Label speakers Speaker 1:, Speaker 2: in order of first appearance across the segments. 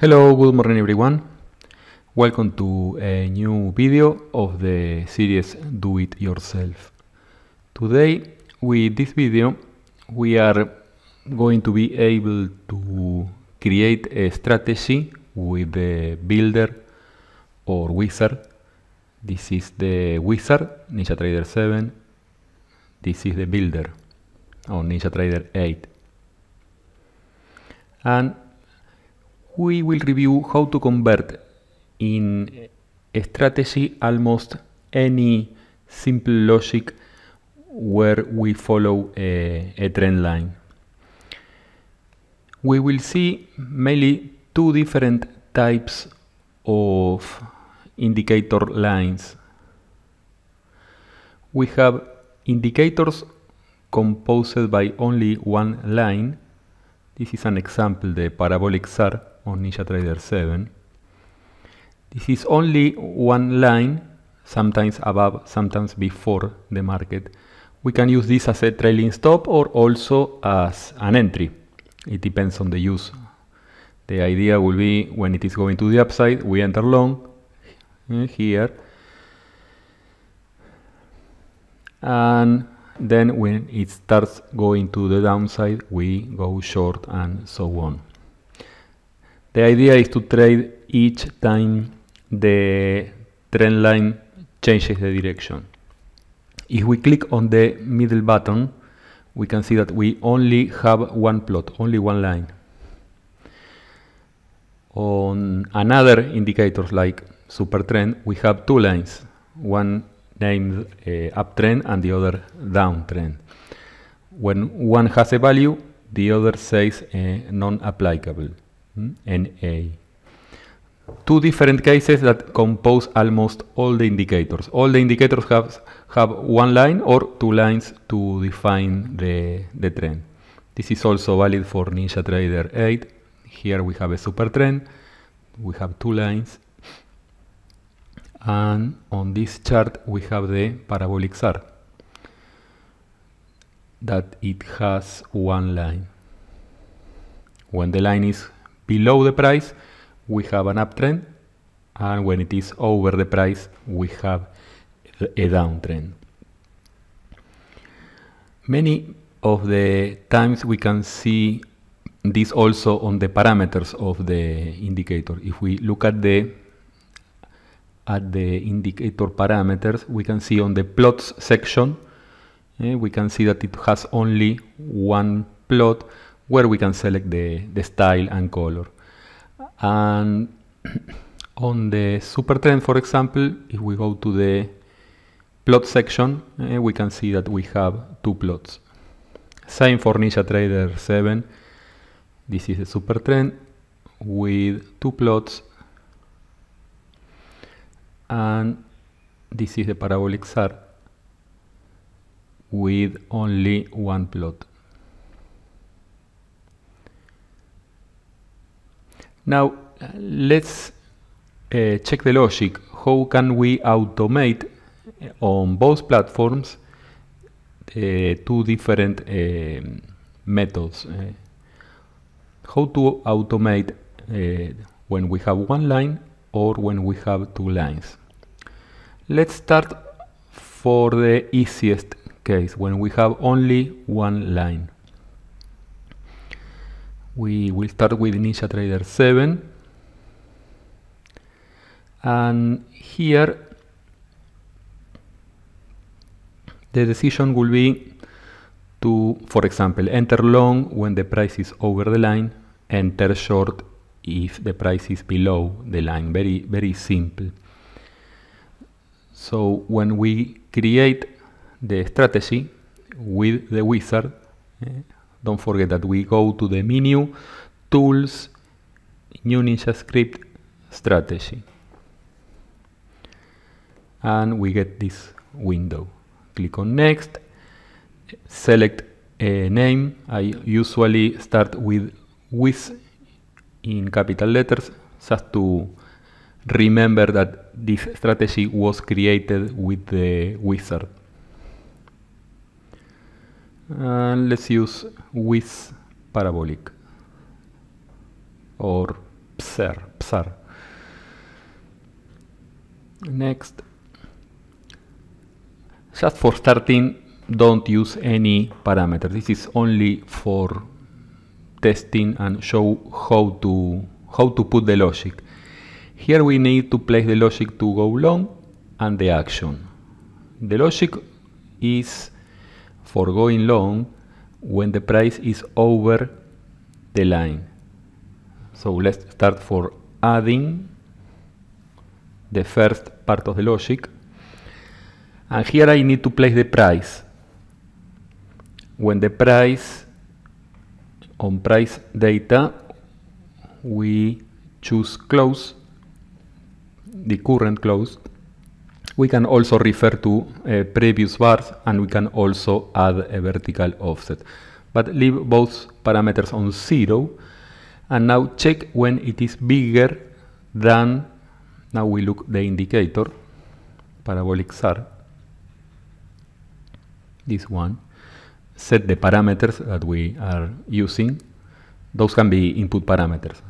Speaker 1: Hello, good morning everyone. Welcome to a new video of the series Do It Yourself. Today, with this video, we are going to be able to create a strategy with the builder or wizard. This is the wizard, NinjaTrader 7. This is the builder on NinjaTrader 8. And we will review how to convert in strategy almost any simple logic where we follow a, a trend line. We will see mainly two different types of indicator lines. We have indicators composed by only one line. This is an example, the parabolic SAR on NinjaTrader 7. This is only one line, sometimes above, sometimes before the market. We can use this as a trailing stop or also as an entry. It depends on the use. The idea will be when it is going to the upside, we enter long eh, here. And then when it starts going to the downside, we go short and so on. The idea is to trade each time the trend line changes the direction. If we click on the middle button, we can see that we only have one plot, only one line. On another indicators like supertrend, we have two lines, one named uh, uptrend and the other downtrend. When one has a value, the other says uh, non-applicable. N Two different cases that compose almost all the indicators. All the indicators have, have one line or two lines to define the, the trend. This is also valid for NinjaTrader 8. Here we have a super trend. We have two lines. And on this chart we have the parabolic SAR that it has one line. When the line is below the price, we have an uptrend, and when it is over the price, we have a downtrend. Many of the times we can see this also on the parameters of the indicator. If we look at the at the indicator parameters, we can see on the plots section, eh, we can see that it has only one plot, where we can select the, the style and color. And on the super trend, for example, if we go to the plot section, uh, we can see that we have two plots. Same for Ninja Trader 7. This is a trend with two plots. And this is the parabolic SAR with only one plot. Now let's uh, check the logic. How can we automate uh, on both platforms uh, two different uh, methods? Uh, how to automate uh, when we have one line or when we have two lines? Let's start for the easiest case, when we have only one line we will start with NinjaTrader 7 and here the decision will be to for example enter long when the price is over the line enter short if the price is below the line very very simple so when we create the strategy with the wizard eh, don't forget that we go to the menu, tools, new ninja script, strategy. And we get this window. Click on next, select a name. I usually start with with in capital letters just to remember that this strategy was created with the wizard and uh, let's use with parabolic or psar psar next just for starting don't use any parameter this is only for testing and show how to how to put the logic here we need to place the logic to go long and the action the logic is for going long when the price is over the line. So let's start for adding the first part of the logic. And here I need to place the price. When the price on price data, we choose close, the current close, we can also refer to uh, previous bars and we can also add a vertical offset. But leave both parameters on zero and now check when it is bigger than, now we look the indicator, parabolic SAR, this one, set the parameters that we are using, those can be input parameters.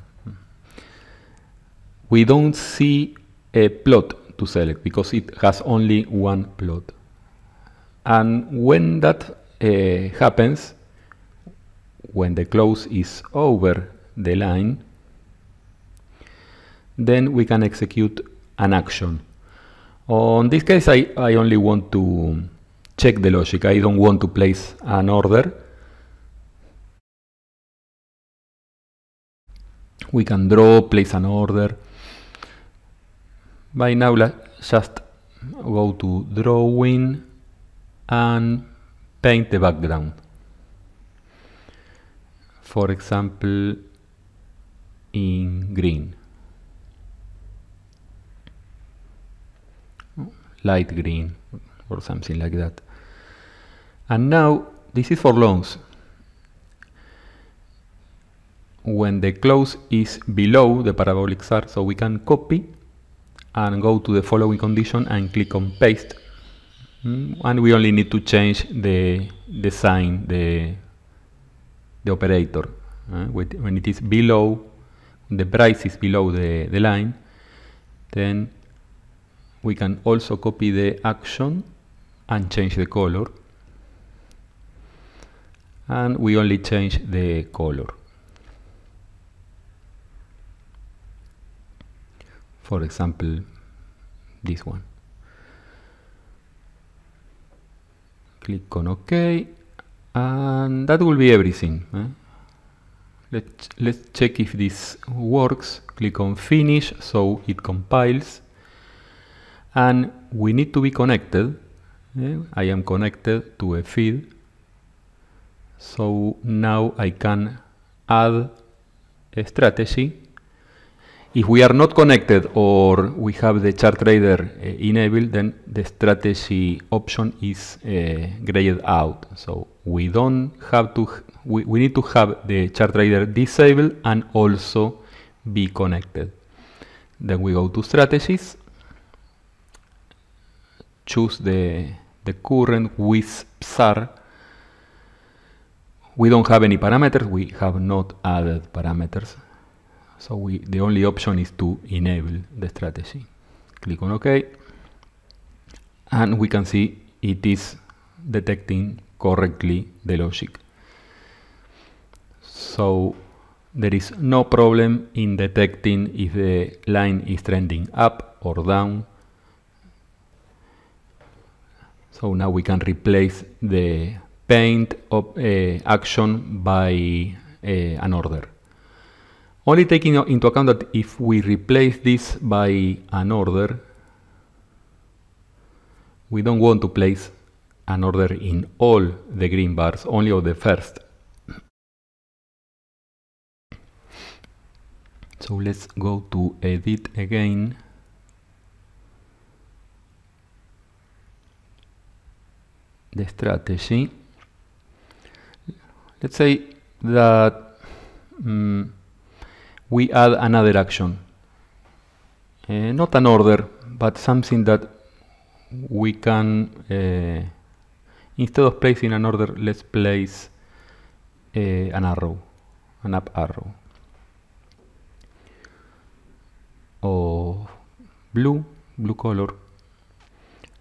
Speaker 1: We don't see a plot to select because it has only one plot. And when that uh, happens, when the close is over the line, then we can execute an action. On this case, I, I only want to check the logic. I don't want to place an order. We can draw, place an order. By now, just go to drawing and paint the background. For example, in green. Light green or something like that. And now, this is for loans. When the close is below the parabolic arc, so we can copy and go to the following condition and click on paste mm, and we only need to change the the sign the the operator uh, when it is below the price is below the, the line then we can also copy the action and change the color and we only change the color for example this one click on OK and that will be everything eh? let's, let's check if this works click on finish so it compiles and we need to be connected eh? I am connected to a feed so now I can add a strategy if we are not connected or we have the chart trader uh, enabled, then the strategy option is uh, eh, grayed out. So we don't have to, we, we need to have the chart trader disabled and also be connected. Then we go to strategies, choose the, the current with PSAR. We don't have any parameters, we have not added parameters. So we, the only option is to enable the strategy. Click on OK. And we can see it is detecting correctly the logic. So there is no problem in detecting if the line is trending up or down. So now we can replace the paint op, uh, action by uh, an order. Only taking into account that if we replace this by an order, we don't want to place an order in all the green bars, only of the first. So let's go to edit again. The strategy. Let's say that um, we add another action. Uh, not an order, but something that we can, uh, instead of placing an order, let's place uh, an arrow, an up arrow. Of blue, blue color,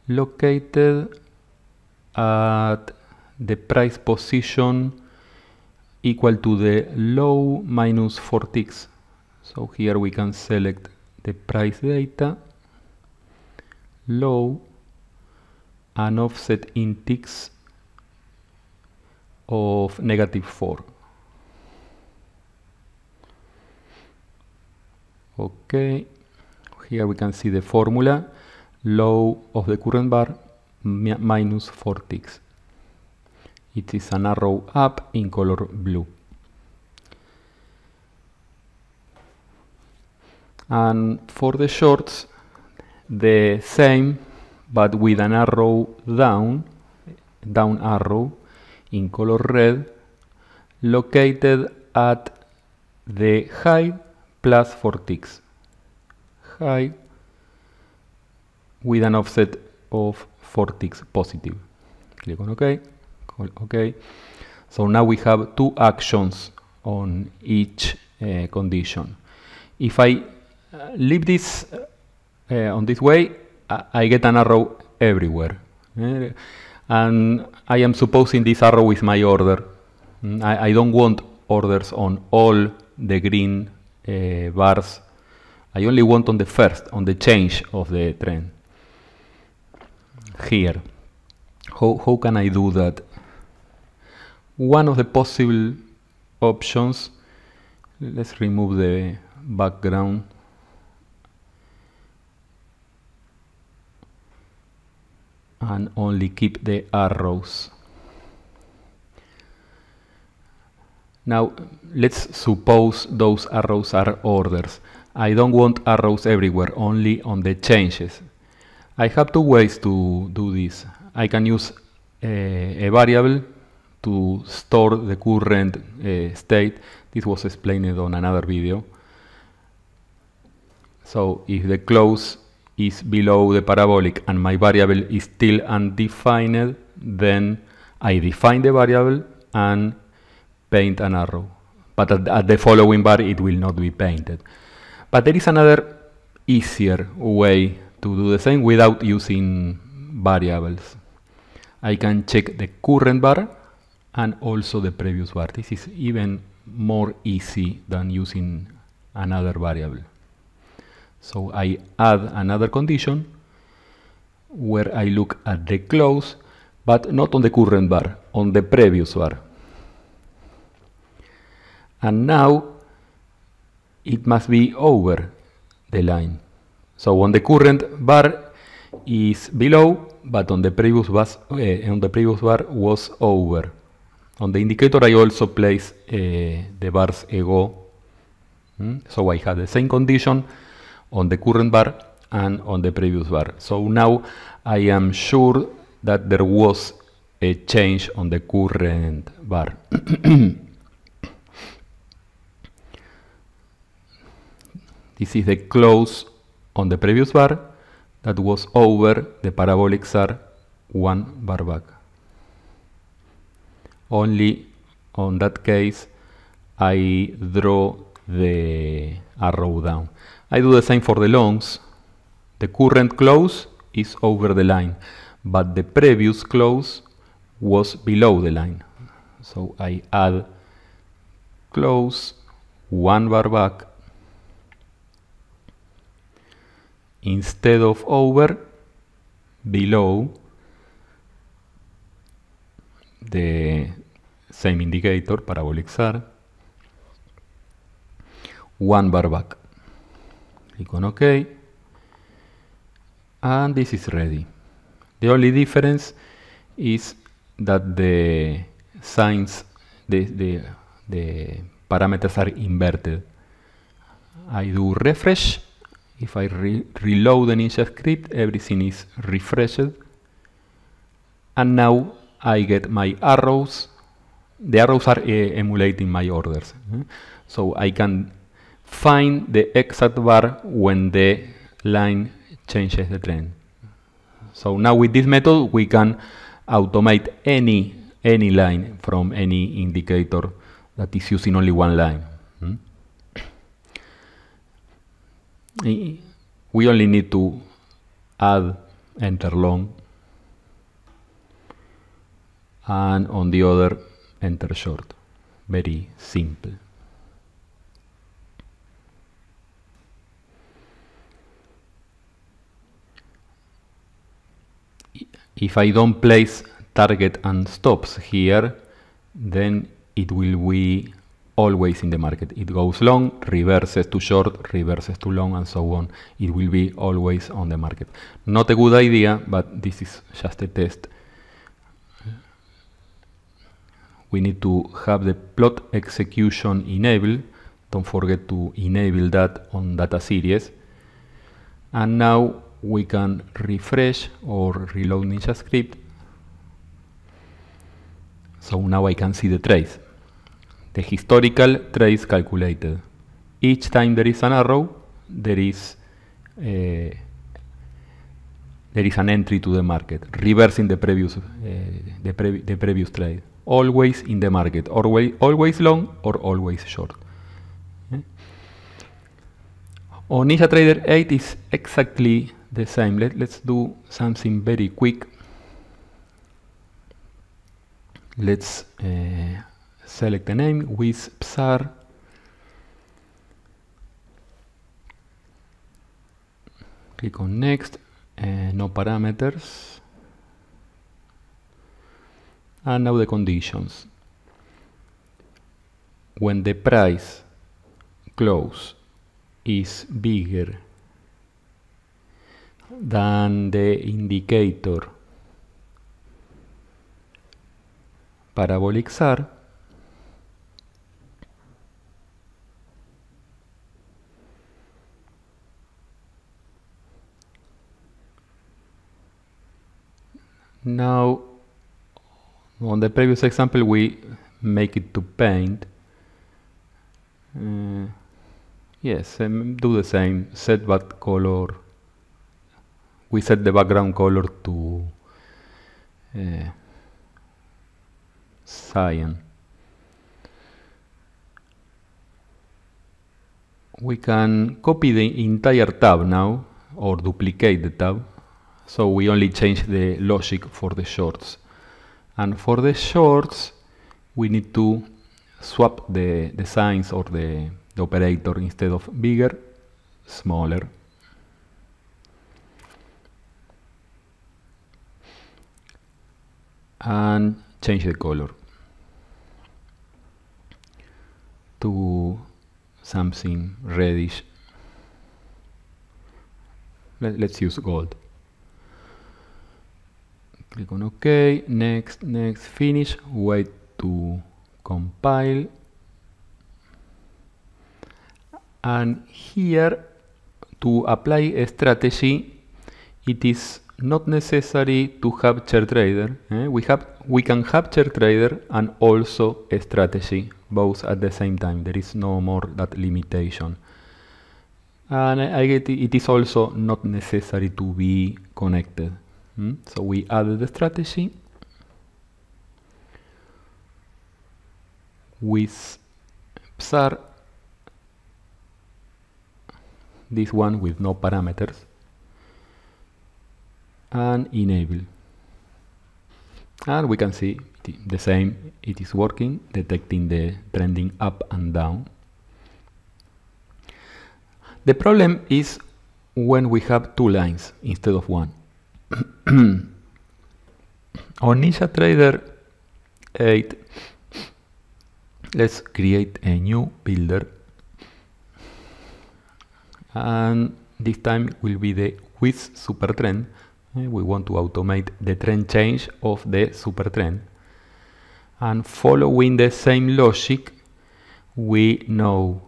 Speaker 1: located at the price position equal to the low minus 4 ticks so here we can select the price data low an offset in ticks of negative 4 okay here we can see the formula low of the current bar minus 4 ticks it is an arrow up in color blue and for the shorts the same but with an arrow down down arrow in color red located at the height plus 4 ticks height with an offset of 4 ticks positive click on ok ok so now we have two actions on each uh, condition if I uh, leave this uh, uh, on this way, I, I get an arrow everywhere. And I am supposing this arrow is my order. Mm, I, I don't want orders on all the green bars. I only want on the first, on the change of the trend. Here. How, how can I do that? One of the possible options, let's remove the background and only keep the arrows. Now let's suppose those arrows are orders. I don't want arrows everywhere, only on the changes. I have two ways to do this. I can use a, eh, a variable to store the current uh, state. This was explained on another video. So if the close is below the parabolic and my variable is still undefined, then I define the variable and paint an arrow. But at, at the following bar, it will not be painted. But there is another easier way to do the same without using variables. I can check the current bar and also the previous bar. This is even more easy than using another variable. So I add another condition where I look at the close, but not on the current bar, on the previous bar. And now it must be over the line. So on the current bar is below, but on the previous bus, uh, eh, on the previous bar was over. On the indicator I also place uh, the bars ago. Mm? So I have the same condition on the current bar and on the previous bar. So now I am sure that there was a change on the current bar. this is the close on the previous bar that was over the parabolic SAR one bar back. Only on that case I draw the arrow down. I do the same for the loans. The current close is over the line, but the previous close was below the line. So I add close, one bar back. Instead of over, below the same indicator, parabolic SAR, one bar back click on OK. And this is ready. The only difference is that the signs, the, the, the parameters are inverted. I do refresh. If I re reload the Ninja script, everything is refreshed. And now I get my arrows. The arrows are uh, emulating my orders. Mm -hmm. So I can find the exact bar when the line changes the trend. So now with this method we can automate any any line from any indicator that is using only one line. Hmm? We only need to add enter long and on the other enter short. Very simple. If I don't place target and stops here, then it will be always in the market. It goes long, reverses to short, reverses to long, and so on. It will be always on the market. Not a good idea, but this is just a test. We need to have the plot execution enabled. Don't forget to enable that on data series. And now we can refresh or reload NinjaScript. So now I can see the trace. The historical trace calculated. Each time there is an arrow, there is uh, there is an entry to the market, reversing the previous uh, the, the previous trade. Always in the market, always always long or always short. Okay. Eh? On NinjaTrader 8 is exactly the same. Let, let's do something very quick. Let's uh, select the name with psar click on next uh, no parameters and now the conditions when the price close is bigger than the indicator. Parabolizar Now, on the previous example, we make it to paint. Uh, yes, um, do the same, set what color we set the background color to uh, cyan. We can copy the entire tab now or duplicate the tab so we only change the logic for the shorts and for the shorts we need to swap the, the signs or the, the operator instead of bigger smaller and change the color to something reddish Let, us use gold click on ok next next finish wait to compile and here to apply a strategy it is not necessary to have ChartTrader. Eh? We have we can have trader and also a strategy both at the same time. There is no more that limitation. And I, I get it is also not necessary to be connected. Mm? So we added the strategy. With PSAR, this one with no parameters and enable and we can see the same it is working detecting the trending up and down the problem is when we have two lines instead of one on NinjaTrader 8 let's create a new builder and this time will be the with supertrend Eh, we want to automate the trend change of the supertrend. And following the same logic, we know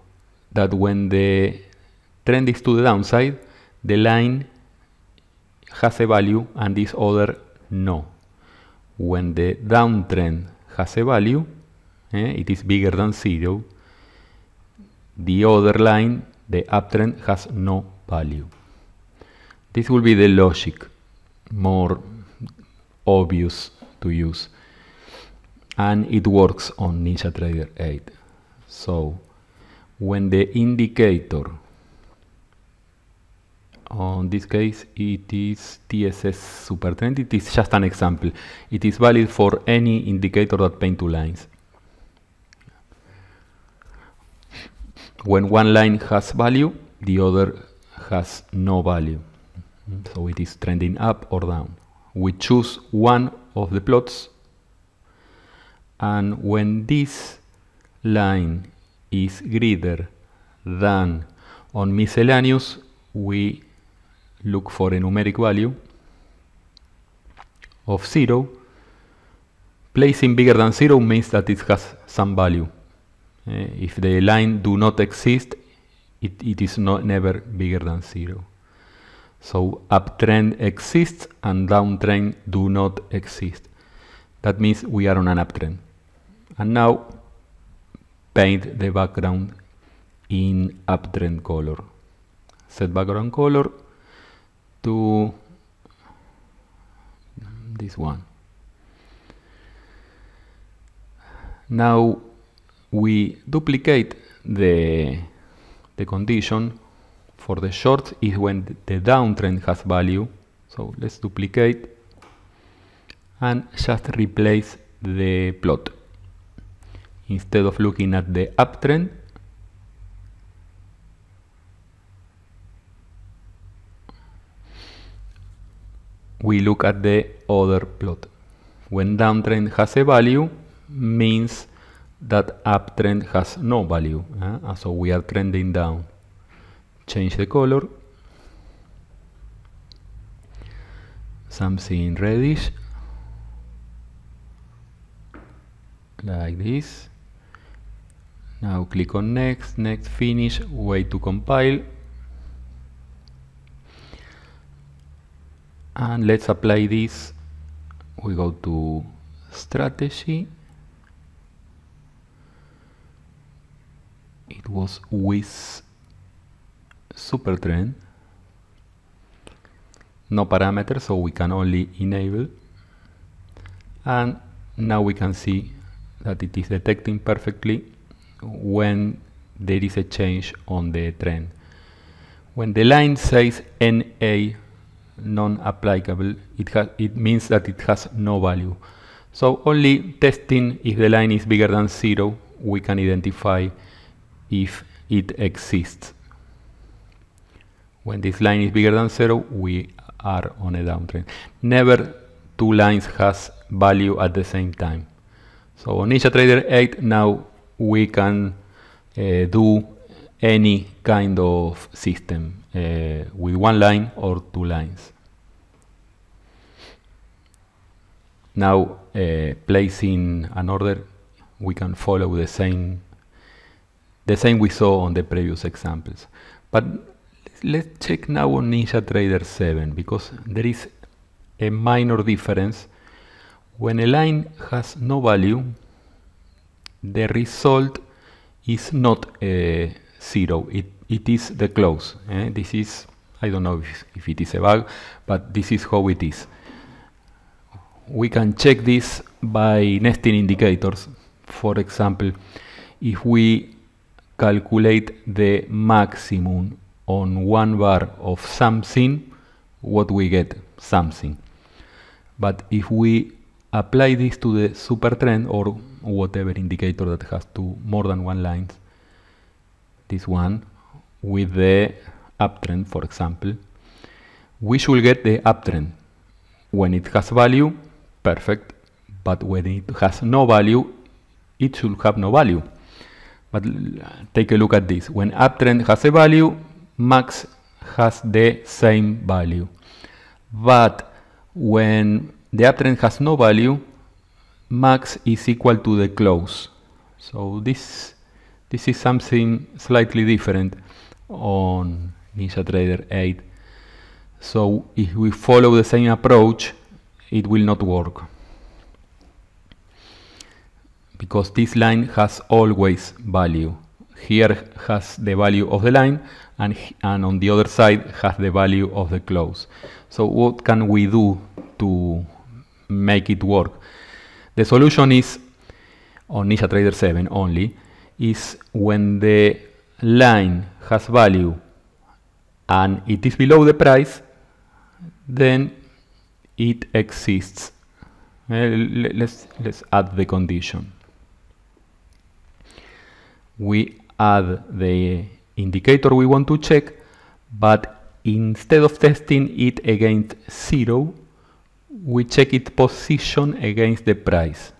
Speaker 1: that when the trend is to the downside, the line has a value and this other no. When the downtrend has a value, eh, it is bigger than zero, the other line, the uptrend, has no value. This will be the logic more obvious to use and it works on NinjaTrader 8 so when the indicator on this case it is TSS supertrend it is just an example it is valid for any indicator that paint two lines when one line has value the other has no value so it is trending up or down. We choose one of the plots and when this line is greater than on miscellaneous we look for a numeric value of 0 placing bigger than 0 means that it has some value uh, if the line do not exist it, it is not never bigger than 0 so uptrend exists and downtrend do not exist. That means we are on an uptrend. And now paint the background in uptrend color. Set background color to this one. Now we duplicate the, the condition for the short is when the downtrend has value. So let's duplicate and just replace the plot. Instead of looking at the uptrend, we look at the other plot. When downtrend has a value, means that uptrend has no value, eh? so we are trending down change the color something reddish like this now click on next next finish wait to compile and let's apply this we go to strategy it was with supertrend no parameter so we can only enable and now we can see that it is detecting perfectly when there is a change on the trend when the line says NA non-applicable it, it means that it has no value so only testing if the line is bigger than zero we can identify if it exists when this line is bigger than zero, we are on a downtrend. Never two lines has value at the same time. So on NinjaTrader 8 now we can uh, do any kind of system uh, with one line or two lines. Now uh, placing an order we can follow the same the same we saw on the previous examples. But let's check now on NinjaTrader 7 because there is a minor difference. When a line has no value, the result is not a zero, it, it is the close. Eh? This is, I don't know if, if it is a bug, but this is how it is. We can check this by nesting indicators. For example, if we calculate the maximum on one bar of something, what we get? Something. But if we apply this to the trend or whatever indicator that has two more than one lines, this one with the uptrend, for example, we should get the uptrend. When it has value, perfect, but when it has no value, it should have no value. But take a look at this. When uptrend has a value, max has the same value. But when the uptrend has no value, max is equal to the close. So this this is something slightly different on NinjaTrader 8. So if we follow the same approach, it will not work. Because this line has always value here has the value of the line and, and on the other side has the value of the close. So what can we do to make it work? The solution is, on NinjaTrader 7 only, is when the line has value and it is below the price, then it exists. Uh, let's, let's add the condition. We add the indicator we want to check, but instead of testing it against zero, we check its position against the price.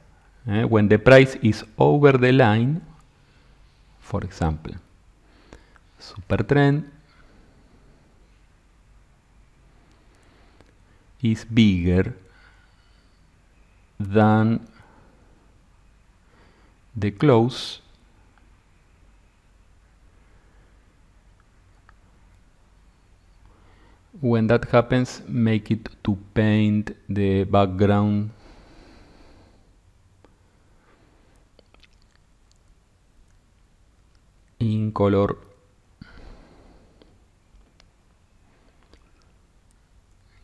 Speaker 1: Eh, when the price is over the line, for example, super trend is bigger than the close when that happens make it to paint the background in color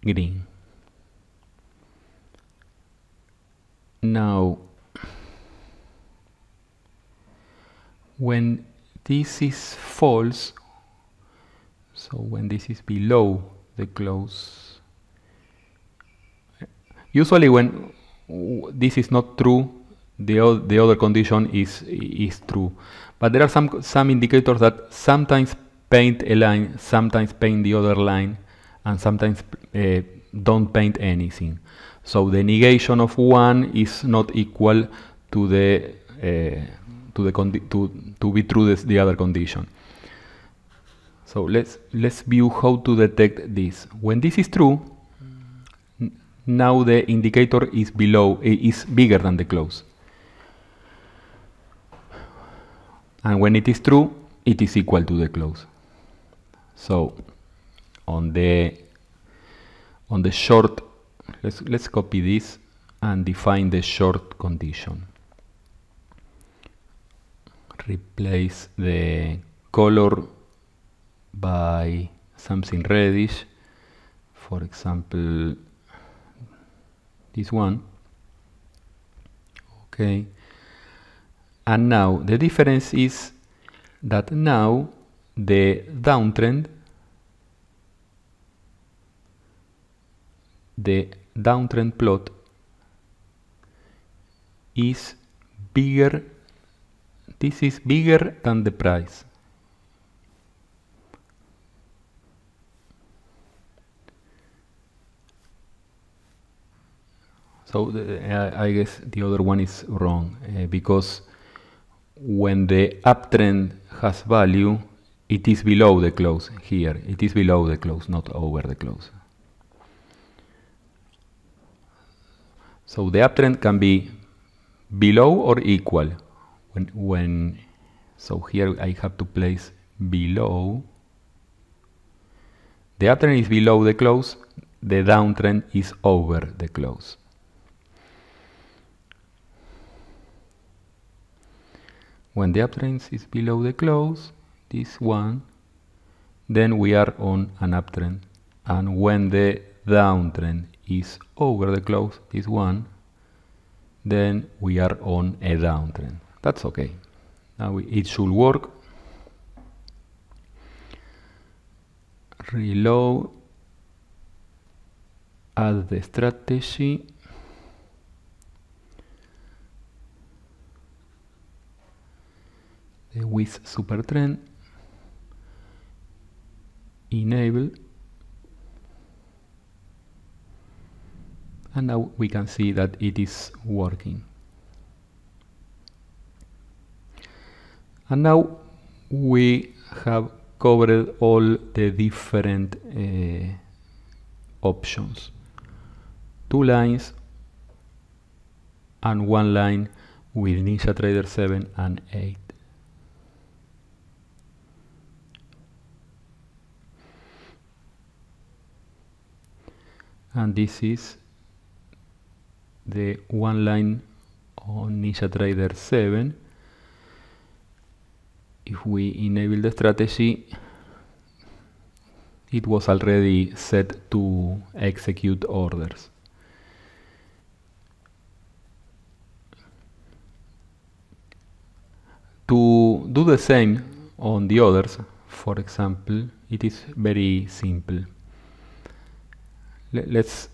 Speaker 1: green now when this is false so when this is below they close usually when this is not true the, the other condition is is true but there are some some indicators that sometimes paint a line sometimes paint the other line and sometimes uh, don't paint anything so the negation of one is not equal to the uh, to the to to be true the other condition so let's, let's view how to detect this. When this is true, now the indicator is below, eh, is bigger than the close. And when it is true, it is equal to the close. So on the on the short, let's, let's copy this and define the short condition. Replace the color by something reddish for example this one okay and now the difference is that now the downtrend the downtrend plot is bigger this is bigger than the price So the, uh, I guess the other one is wrong uh, because when the uptrend has value, it is below the close here. It is below the close, not over the close. So the uptrend can be below or equal. When, when so here I have to place below. The uptrend is below the close. The downtrend is over the close. when the uptrend is below the close, this one, then we are on an uptrend. And when the downtrend is over the close, this one, then we are on a downtrend. That's okay. Now we, it should work. Reload, add the strategy. with supertrend enable and now we can see that it is working and now we have covered all the different uh, options two lines and one line with NinjaTrader 7 and 8 and this is the one line on NinjaTrader 7 if we enable the strategy it was already set to execute orders to do the same on the others for example it is very simple let's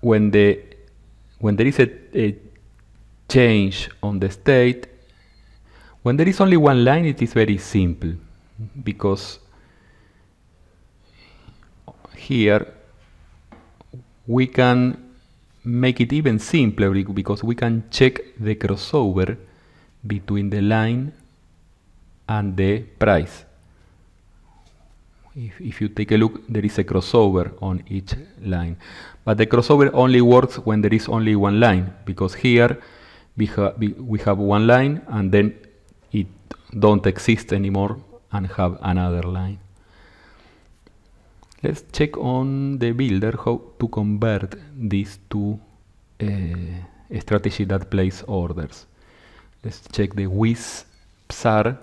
Speaker 1: when the when there is a, a change on the state when there is only one line it is very simple because here we can make it even simpler because we can check the crossover between the line and the price if, if you take a look there is a crossover on each line but the crossover only works when there is only one line because here we, ha we have one line and then it don't exist anymore and have another line let's check on the builder how to convert these two uh, strategy that place orders let's check the WIS PSAR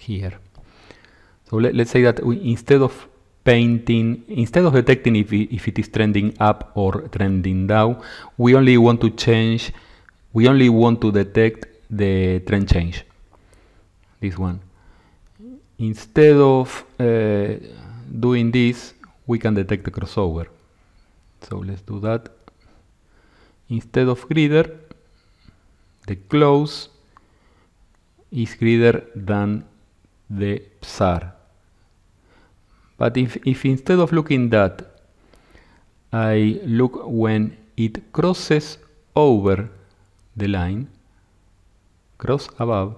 Speaker 1: here. So let, us say that we, instead of painting, instead of detecting if, if it is trending up or trending down, we only want to change, we only want to detect the trend change, this one. Instead of uh, doing this, we can detect the crossover. So let's do that. Instead of greater, the close is greater than the psar. But if, if instead of looking that, I look when it crosses over the line, cross above,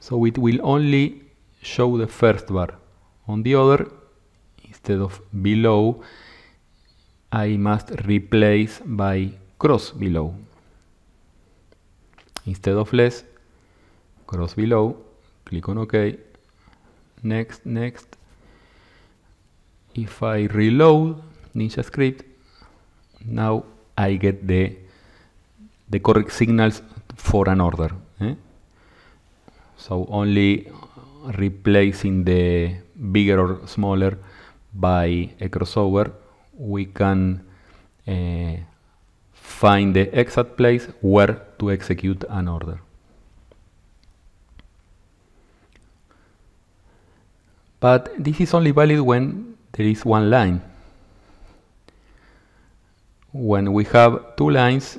Speaker 1: so it will only show the first bar. On the other, instead of below, I must replace by cross below. Instead of less, cross below, click on OK, next, next. If I reload NinjaScript, now I get the, the correct signals for an order. Eh? So only replacing the bigger or smaller by a crossover, we can uh, find the exact place where to execute an order. but this is only valid when there is one line. When we have two lines,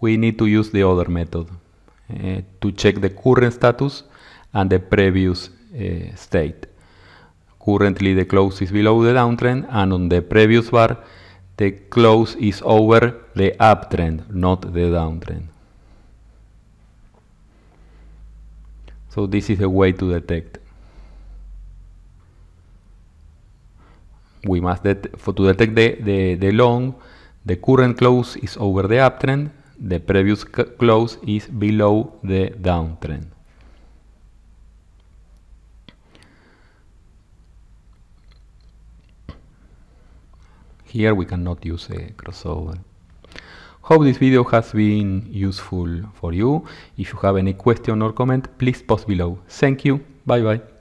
Speaker 1: we need to use the other method uh, to check the current status and the previous uh, state. Currently the close is below the downtrend and on the previous bar the close is over the uptrend, not the downtrend. So this is a way to detect we must to detect the, the, the long, the current close is over the uptrend, the previous close is below the downtrend. Here we cannot use a crossover. Hope this video has been useful for you. If you have any question or comment, please post below. Thank you. Bye bye.